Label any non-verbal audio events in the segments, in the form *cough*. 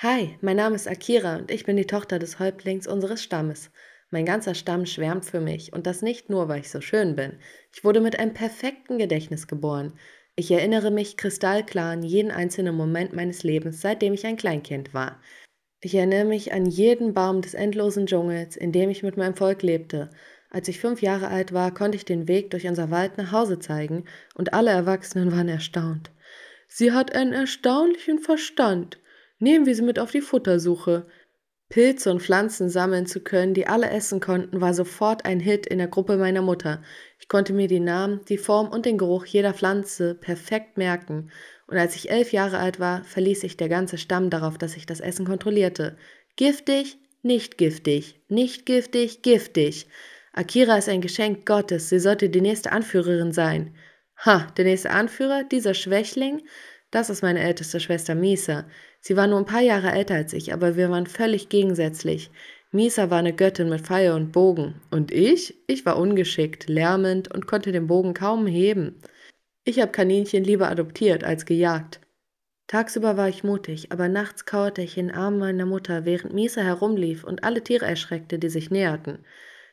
Hi, mein Name ist Akira und ich bin die Tochter des Häuptlings unseres Stammes. Mein ganzer Stamm schwärmt für mich und das nicht nur, weil ich so schön bin. Ich wurde mit einem perfekten Gedächtnis geboren. Ich erinnere mich kristallklar an jeden einzelnen Moment meines Lebens, seitdem ich ein Kleinkind war. Ich erinnere mich an jeden Baum des endlosen Dschungels, in dem ich mit meinem Volk lebte. Als ich fünf Jahre alt war, konnte ich den Weg durch unser Wald nach Hause zeigen, und alle Erwachsenen waren erstaunt. Sie hat einen erstaunlichen Verstand. Nehmen wir sie mit auf die Futtersuche. Pilze und Pflanzen sammeln zu können, die alle essen konnten, war sofort ein Hit in der Gruppe meiner Mutter. Ich konnte mir die Namen, die Form und den Geruch jeder Pflanze perfekt merken. Und als ich elf Jahre alt war, verließ ich der ganze Stamm darauf, dass ich das Essen kontrollierte. Giftig, nicht giftig, nicht giftig, giftig. Akira ist ein Geschenk Gottes, sie sollte die nächste Anführerin sein. Ha, der nächste Anführer, dieser Schwächling? Das ist meine älteste Schwester Misa. Sie war nur ein paar Jahre älter als ich, aber wir waren völlig gegensätzlich. Misa war eine Göttin mit Pfeil und Bogen und ich, ich war ungeschickt, lärmend und konnte den Bogen kaum heben. Ich habe Kaninchen lieber adoptiert als gejagt. Tagsüber war ich mutig, aber nachts kauerte ich in den Armen meiner Mutter, während Misa herumlief und alle Tiere erschreckte, die sich näherten.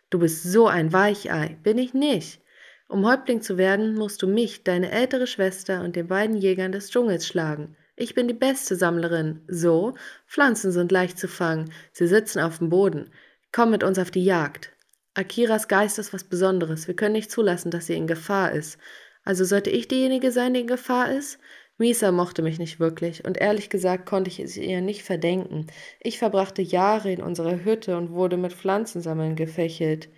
Du bist so ein Weichei, bin ich nicht. Um Häuptling zu werden, musst du mich, deine ältere Schwester und den beiden Jägern des Dschungels schlagen. Ich bin die beste Sammlerin. So, Pflanzen sind leicht zu fangen. Sie sitzen auf dem Boden. Komm mit uns auf die Jagd. Akiras Geist ist was Besonderes. Wir können nicht zulassen, dass sie in Gefahr ist. Also sollte ich diejenige sein, die in Gefahr ist? Misa mochte mich nicht wirklich und ehrlich gesagt konnte ich es ihr nicht verdenken. Ich verbrachte Jahre in unserer Hütte und wurde mit Pflanzensammeln gefächelt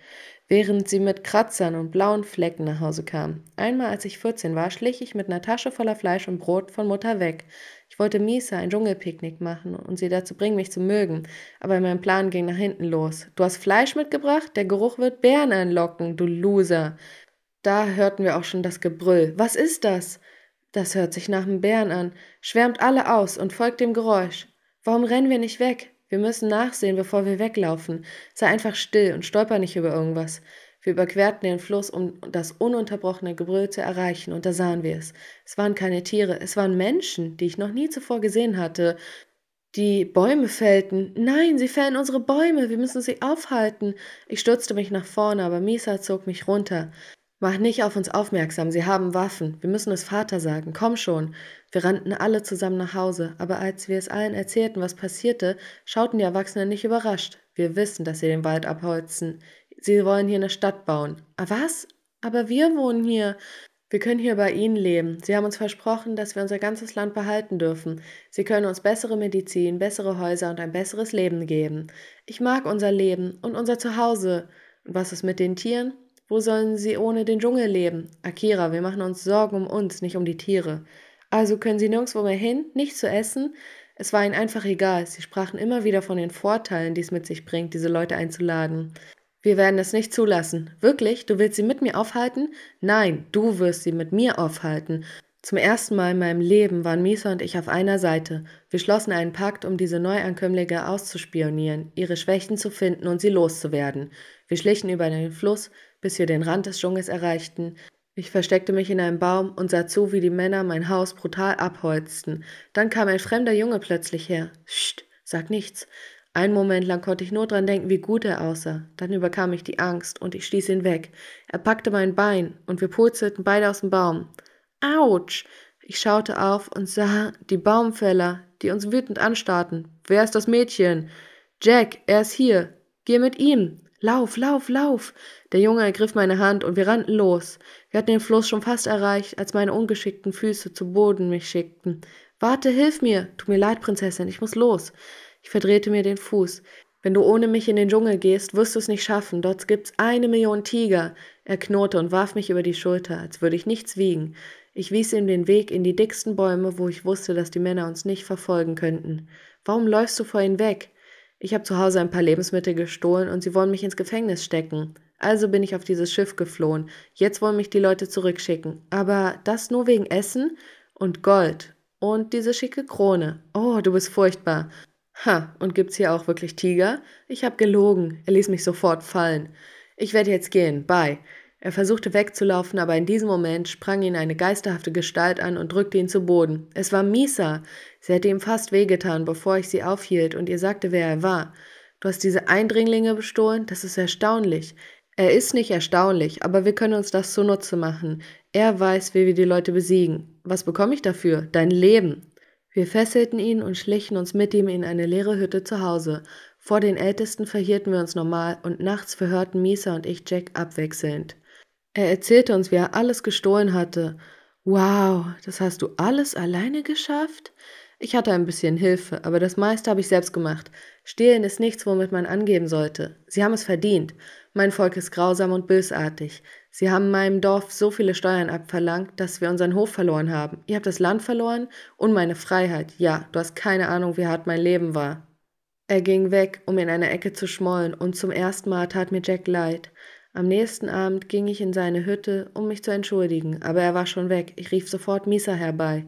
während sie mit Kratzern und blauen Flecken nach Hause kam. Einmal, als ich 14 war, schlich ich mit einer Tasche voller Fleisch und Brot von Mutter weg. Ich wollte Misa ein Dschungelpicknick machen und sie dazu bringen, mich zu mögen. Aber mein Plan ging nach hinten los. Du hast Fleisch mitgebracht? Der Geruch wird Bären anlocken, du Loser. Da hörten wir auch schon das Gebrüll. Was ist das? Das hört sich nach einem Bären an. Schwärmt alle aus und folgt dem Geräusch. Warum rennen wir nicht weg? Wir müssen nachsehen, bevor wir weglaufen. Sei einfach still und stolper nicht über irgendwas. Wir überquerten den Fluss, um das ununterbrochene Gebrüll zu erreichen, und da sahen wir es. Es waren keine Tiere, es waren Menschen, die ich noch nie zuvor gesehen hatte. Die Bäume fällten. Nein, sie fällen unsere Bäume. Wir müssen sie aufhalten. Ich stürzte mich nach vorne, aber Misa zog mich runter. Mach nicht auf uns aufmerksam, sie haben Waffen. Wir müssen es Vater sagen. Komm schon. Wir rannten alle zusammen nach Hause, aber als wir es allen erzählten, was passierte, schauten die Erwachsenen nicht überrascht. Wir wissen, dass sie den Wald abholzen. Sie wollen hier eine Stadt bauen. Ah, was? Aber wir wohnen hier. Wir können hier bei Ihnen leben. Sie haben uns versprochen, dass wir unser ganzes Land behalten dürfen. Sie können uns bessere Medizin, bessere Häuser und ein besseres Leben geben. Ich mag unser Leben und unser Zuhause. Und was ist mit den Tieren? Wo sollen sie ohne den Dschungel leben? Akira, wir machen uns Sorgen um uns, nicht um die Tiere. Also können sie nirgendwo mehr hin, nicht zu essen. Es war ihnen einfach egal. Sie sprachen immer wieder von den Vorteilen, die es mit sich bringt, diese Leute einzuladen. Wir werden es nicht zulassen. Wirklich? Du willst sie mit mir aufhalten? Nein, du wirst sie mit mir aufhalten. Zum ersten Mal in meinem Leben waren Misa und ich auf einer Seite. Wir schlossen einen Pakt, um diese Neuankömmlinge auszuspionieren, ihre Schwächen zu finden und sie loszuwerden. Wir schlichen über den Fluss, bis wir den Rand des Dschungels erreichten. Ich versteckte mich in einem Baum und sah zu, wie die Männer mein Haus brutal abholzten. Dann kam ein fremder Junge plötzlich her. Scht, sag nichts. Einen Moment lang konnte ich nur dran denken, wie gut er aussah. Dann überkam ich die Angst und ich stieß ihn weg. Er packte mein Bein und wir purzelten beide aus dem Baum. Autsch! Ich schaute auf und sah die Baumfäller, die uns wütend anstarrten. Wer ist das Mädchen? Jack, er ist hier. Geh mit ihm, Lauf, lauf, lauf! Der Junge ergriff meine Hand und wir rannten los. Wir hatten den Fluss schon fast erreicht, als meine ungeschickten Füße zu Boden mich schickten. Warte, hilf mir! Tut mir leid, Prinzessin, ich muss los. Ich verdrehte mir den Fuß. Wenn du ohne mich in den Dschungel gehst, wirst du es nicht schaffen. Dort gibt's eine Million Tiger. Er knurrte und warf mich über die Schulter, als würde ich nichts wiegen. Ich wies ihm den Weg in die dicksten Bäume, wo ich wusste, dass die Männer uns nicht verfolgen könnten. Warum läufst du vor ihnen weg? Ich habe zu Hause ein paar Lebensmittel gestohlen und sie wollen mich ins Gefängnis stecken. Also bin ich auf dieses Schiff geflohen. Jetzt wollen mich die Leute zurückschicken. Aber das nur wegen Essen und Gold und diese schicke Krone. Oh, du bist furchtbar. Ha, und gibt's hier auch wirklich Tiger? Ich hab gelogen. Er ließ mich sofort fallen. Ich werde jetzt gehen. Bye. Er versuchte wegzulaufen, aber in diesem Moment sprang ihn eine geisterhafte Gestalt an und drückte ihn zu Boden. Es war Misa. Sie hätte ihm fast wehgetan, bevor ich sie aufhielt und ihr sagte, wer er war. Du hast diese Eindringlinge bestohlen? Das ist erstaunlich. Er ist nicht erstaunlich, aber wir können uns das zunutze machen. Er weiß, wie wir die Leute besiegen. Was bekomme ich dafür? Dein Leben. Wir fesselten ihn und schlichen uns mit ihm in eine leere Hütte zu Hause. Vor den Ältesten verhielten wir uns normal und nachts verhörten Misa und ich Jack abwechselnd. Er erzählte uns, wie er alles gestohlen hatte. Wow, das hast du alles alleine geschafft? Ich hatte ein bisschen Hilfe, aber das meiste habe ich selbst gemacht. Stehlen ist nichts, womit man angeben sollte. Sie haben es verdient. Mein Volk ist grausam und bösartig. Sie haben meinem Dorf so viele Steuern abverlangt, dass wir unseren Hof verloren haben. Ihr habt das Land verloren und meine Freiheit. Ja, du hast keine Ahnung, wie hart mein Leben war. Er ging weg, um in eine Ecke zu schmollen, und zum ersten Mal tat mir Jack leid. Am nächsten Abend ging ich in seine Hütte, um mich zu entschuldigen, aber er war schon weg. Ich rief sofort Misa herbei.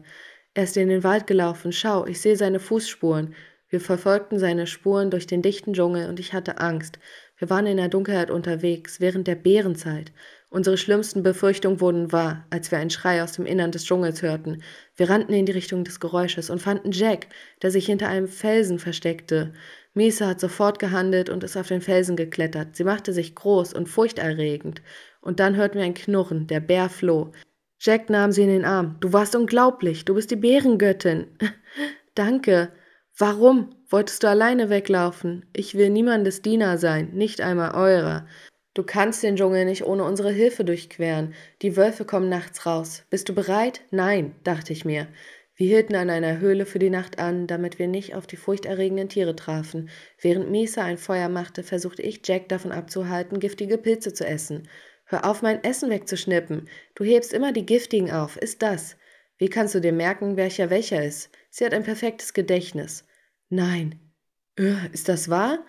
Er ist in den Wald gelaufen. Schau, ich sehe seine Fußspuren. Wir verfolgten seine Spuren durch den dichten Dschungel und ich hatte Angst. Wir waren in der Dunkelheit unterwegs, während der Bärenzeit. Unsere schlimmsten Befürchtungen wurden wahr, als wir einen Schrei aus dem Innern des Dschungels hörten. Wir rannten in die Richtung des Geräusches und fanden Jack, der sich hinter einem Felsen versteckte. Miese hat sofort gehandelt und ist auf den Felsen geklettert. Sie machte sich groß und furchterregend. Und dann hörten wir ein Knurren. Der Bär floh. Jack nahm sie in den Arm. Du warst unglaublich. Du bist die Bärengöttin. *laughs* Danke. Warum wolltest du alleine weglaufen? Ich will niemandes Diener sein, nicht einmal eurer. Du kannst den Dschungel nicht ohne unsere Hilfe durchqueren. Die Wölfe kommen nachts raus. Bist du bereit? Nein, dachte ich mir. Wir hielten an einer Höhle für die Nacht an, damit wir nicht auf die furchterregenden Tiere trafen. Während Misa ein Feuer machte, versuchte ich Jack davon abzuhalten, giftige Pilze zu essen. Hör auf, mein Essen wegzuschnippen. Du hebst immer die giftigen auf, ist das. Wie kannst du dir merken, welcher welcher ist? Sie hat ein perfektes Gedächtnis. Nein. Äh, ist das wahr?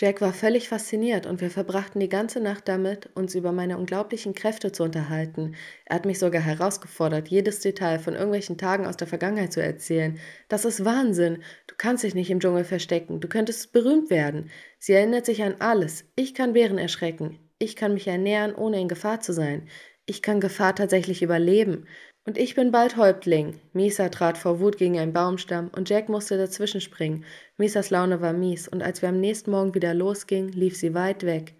Jack war völlig fasziniert und wir verbrachten die ganze Nacht damit, uns über meine unglaublichen Kräfte zu unterhalten. Er hat mich sogar herausgefordert, jedes Detail von irgendwelchen Tagen aus der Vergangenheit zu erzählen. Das ist Wahnsinn. Du kannst dich nicht im Dschungel verstecken. Du könntest berühmt werden. Sie erinnert sich an alles. Ich kann Bären erschrecken. Ich kann mich ernähren, ohne in Gefahr zu sein. Ich kann Gefahr tatsächlich überleben. Und ich bin bald Häuptling. Misa trat vor Wut gegen einen Baumstamm und Jack musste dazwischen springen. Misas Laune war mies und als wir am nächsten Morgen wieder losgingen, lief sie weit weg.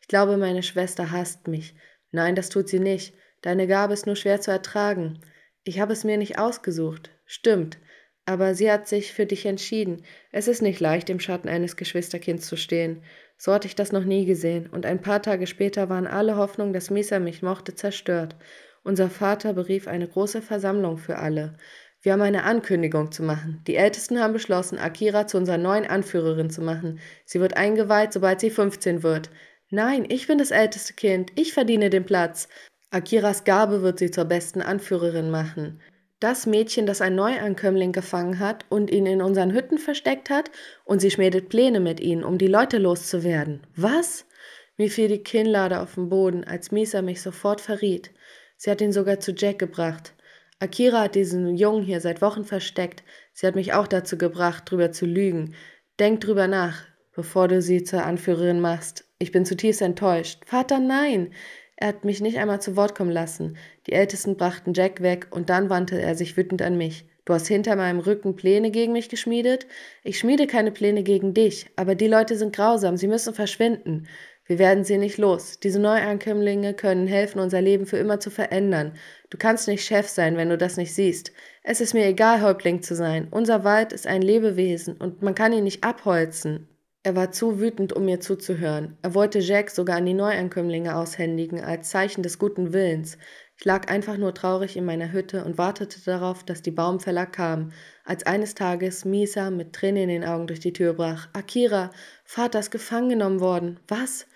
Ich glaube, meine Schwester hasst mich. Nein, das tut sie nicht. Deine Gabe ist nur schwer zu ertragen. Ich habe es mir nicht ausgesucht. Stimmt. Aber sie hat sich für dich entschieden. Es ist nicht leicht, im Schatten eines Geschwisterkinds zu stehen. So hatte ich das noch nie gesehen, und ein paar Tage später waren alle Hoffnungen, dass Misa mich mochte, zerstört. Unser Vater berief eine große Versammlung für alle. Wir haben eine Ankündigung zu machen. Die Ältesten haben beschlossen, Akira zu unserer neuen Anführerin zu machen. Sie wird eingeweiht, sobald sie 15 wird. Nein, ich bin das älteste Kind. Ich verdiene den Platz. Akiras Gabe wird sie zur besten Anführerin machen. Das Mädchen, das ein Neuankömmling gefangen hat und ihn in unseren Hütten versteckt hat, und sie schmiedet Pläne mit ihnen, um die Leute loszuwerden. Was? Mir fiel die Kinnlade auf den Boden, als Misa mich sofort verriet. Sie hat ihn sogar zu Jack gebracht. Akira hat diesen Jungen hier seit Wochen versteckt. Sie hat mich auch dazu gebracht, drüber zu lügen. Denk drüber nach, bevor du sie zur Anführerin machst. Ich bin zutiefst enttäuscht. Vater, nein! Er hat mich nicht einmal zu Wort kommen lassen. Die Ältesten brachten Jack weg und dann wandte er sich wütend an mich. Du hast hinter meinem Rücken Pläne gegen mich geschmiedet? Ich schmiede keine Pläne gegen dich, aber die Leute sind grausam, sie müssen verschwinden. Wir werden sie nicht los. Diese Neuankömmlinge können helfen, unser Leben für immer zu verändern. Du kannst nicht Chef sein, wenn du das nicht siehst. Es ist mir egal, Häuptling zu sein. Unser Wald ist ein Lebewesen und man kann ihn nicht abholzen. Er war zu wütend, um mir zuzuhören. Er wollte Jack sogar an die Neuankömmlinge aushändigen, als Zeichen des guten Willens. Ich lag einfach nur traurig in meiner Hütte und wartete darauf, dass die Baumfäller kamen, als eines Tages Misa mit Tränen in den Augen durch die Tür brach. Akira, Vater ist gefangen genommen worden. Was?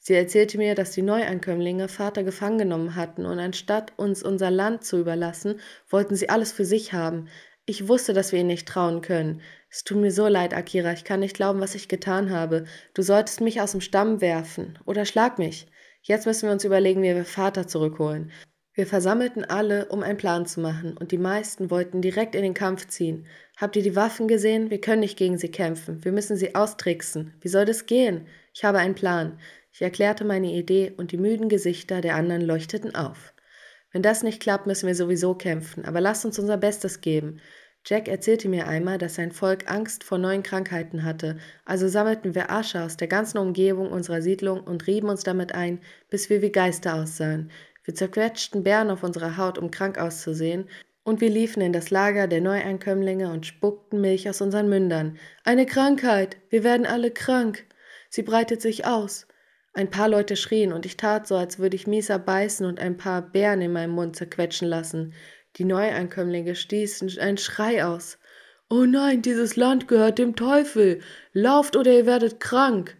Sie erzählte mir, dass die Neuankömmlinge Vater gefangen genommen hatten und anstatt uns unser Land zu überlassen, wollten sie alles für sich haben. Ich wusste, dass wir ihnen nicht trauen können. Es tut mir so leid, Akira, ich kann nicht glauben, was ich getan habe. Du solltest mich aus dem Stamm werfen oder schlag mich. Jetzt müssen wir uns überlegen, wie wir Vater zurückholen. Wir versammelten alle, um einen Plan zu machen, und die meisten wollten direkt in den Kampf ziehen. Habt ihr die Waffen gesehen? Wir können nicht gegen sie kämpfen. Wir müssen sie austricksen. Wie soll das gehen? Ich habe einen Plan. Ich erklärte meine Idee und die müden Gesichter der anderen leuchteten auf. Wenn das nicht klappt, müssen wir sowieso kämpfen, aber lasst uns unser Bestes geben. Jack erzählte mir einmal, dass sein Volk Angst vor neuen Krankheiten hatte, also sammelten wir Asche aus der ganzen Umgebung unserer Siedlung und rieben uns damit ein, bis wir wie Geister aussahen. Wir zerquetschten Bären auf unserer Haut, um krank auszusehen, und wir liefen in das Lager der Neueinkömmlinge und spuckten Milch aus unseren Mündern. Eine Krankheit! Wir werden alle krank! Sie breitet sich aus! Ein paar Leute schrien und ich tat so, als würde ich Misa beißen und ein paar Bären in meinem Mund zerquetschen lassen. Die Neuankömmlinge stießen einen Schrei aus. Oh nein, dieses Land gehört dem Teufel. Lauft oder ihr werdet krank.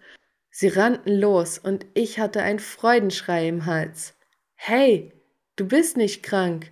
Sie rannten los und ich hatte einen Freudenschrei im Hals. Hey, du bist nicht krank.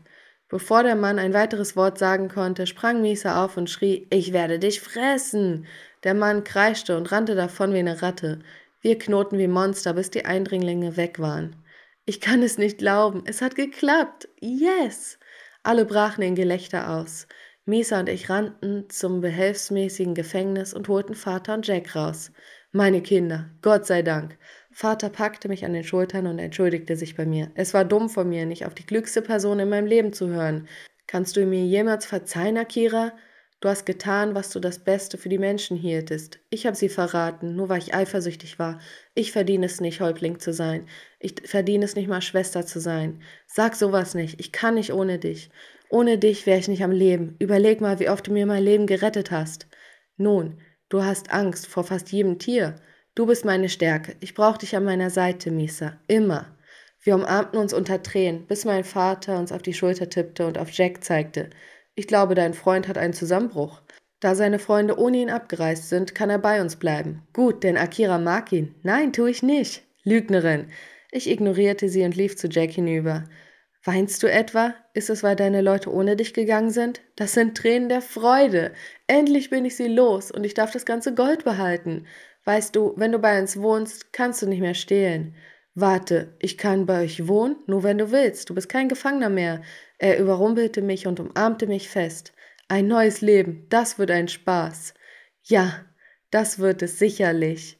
Bevor der Mann ein weiteres Wort sagen konnte, sprang Misa auf und schrie Ich werde dich fressen. Der Mann kreischte und rannte davon wie eine Ratte. Wir knoten wie Monster, bis die Eindringlinge weg waren. Ich kann es nicht glauben. Es hat geklappt. Yes! Alle brachen in Gelächter aus. Misa und ich rannten zum behelfsmäßigen Gefängnis und holten Vater und Jack raus. Meine Kinder, Gott sei Dank. Vater packte mich an den Schultern und entschuldigte sich bei mir. Es war dumm von mir, nicht auf die klügste Person in meinem Leben zu hören. Kannst du mir jemals verzeihen, Akira? Du hast getan, was du das Beste für die Menschen hieltest. Ich habe sie verraten, nur weil ich eifersüchtig war. Ich verdiene es nicht, Häuptling zu sein. Ich verdiene es nicht mal, Schwester zu sein. Sag sowas nicht. Ich kann nicht ohne dich. Ohne dich wäre ich nicht am Leben. Überleg mal, wie oft du mir mein Leben gerettet hast. Nun, du hast Angst vor fast jedem Tier. Du bist meine Stärke. Ich brauche dich an meiner Seite, Misa. Immer. Wir umarmten uns unter Tränen, bis mein Vater uns auf die Schulter tippte und auf Jack zeigte. Ich glaube, dein Freund hat einen Zusammenbruch. Da seine Freunde ohne ihn abgereist sind, kann er bei uns bleiben. Gut, denn Akira mag ihn. Nein, tue ich nicht. Lügnerin. Ich ignorierte sie und lief zu Jack hinüber. Weinst du etwa? Ist es, weil deine Leute ohne dich gegangen sind? Das sind Tränen der Freude. Endlich bin ich sie los und ich darf das ganze Gold behalten. Weißt du, wenn du bei uns wohnst, kannst du nicht mehr stehlen. Warte, ich kann bei euch wohnen, nur wenn du willst, du bist kein Gefangener mehr. Er überrumpelte mich und umarmte mich fest. Ein neues Leben, das wird ein Spaß. Ja, das wird es sicherlich.